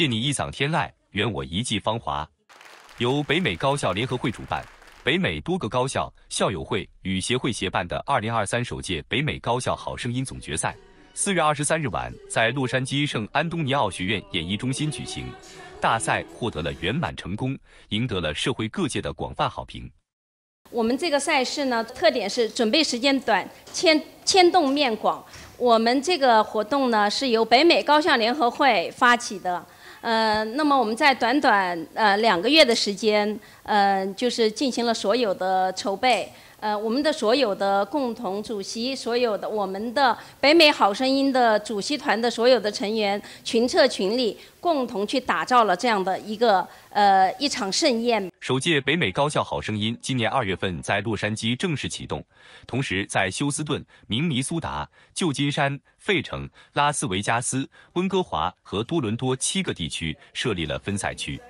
借你一嗓天籁，圆我一季芳华。由北美高校联合会主办，北美多个高校校友会与协会协办的二零二三首届北美高校好声音总决赛，四月二十三日晚在洛杉矶圣安东尼奥学院演艺中心举行。大赛获得了圆满成功，赢得了社会各界的广泛好评。我们这个赛事呢，特点是准备时间短，牵牵动面广。我们这个活动呢，是由北美高校联合会发起的。呃，那么我们在短短呃两个月的时间，呃，就是进行了所有的筹备。呃，我们的所有的共同主席，所有的我们的北美好声音的主席团的所有的成员群策群力，共同去打造了这样的一个呃一场盛宴。首届北美高校好声音今年二月份在洛杉矶正式启动，同时在休斯顿、明尼苏达、旧金山、费城、拉斯维加斯、温哥华和多伦多七个地区设立了分赛区。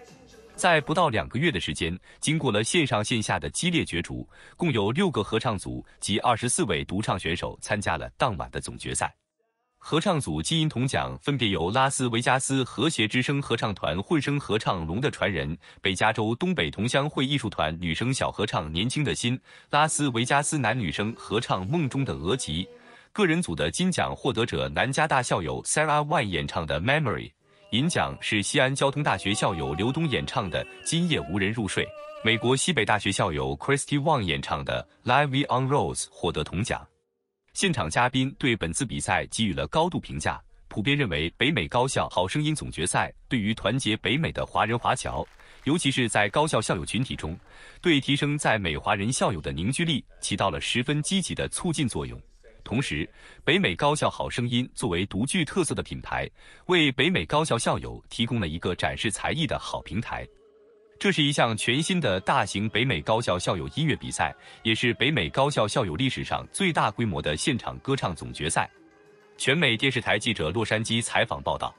在不到两个月的时间，经过了线上线下的激烈角逐，共有六个合唱组及二十四位独唱选手参加了当晚的总决赛。合唱组金银铜奖分别由拉斯维加斯和谐之声合唱团混声合唱《龙的传人》，北加州东北同乡会艺术团女生小合唱《年轻的心》，拉斯维加斯男女生合唱《梦中的额吉》。个人组的金奖获得者南加大校友 Sarah Y 演唱的《Memory》。银奖是西安交通大学校友刘东演唱的《今夜无人入睡》，美国西北大学校友 Christy Wang 演唱的《l i v e on Rose》获得铜奖。现场嘉宾对本次比赛给予了高度评价，普遍认为北美高校好声音总决赛对于团结北美的华人华侨，尤其是在高校校友群体中，对提升在美华人校友的凝聚力起到了十分积极的促进作用。同时，北美高校好声音作为独具特色的品牌，为北美高校校友提供了一个展示才艺的好平台。这是一项全新的大型北美高校校友音乐比赛，也是北美高校校友历史上最大规模的现场歌唱总决赛。全美电视台记者洛杉矶采访报道。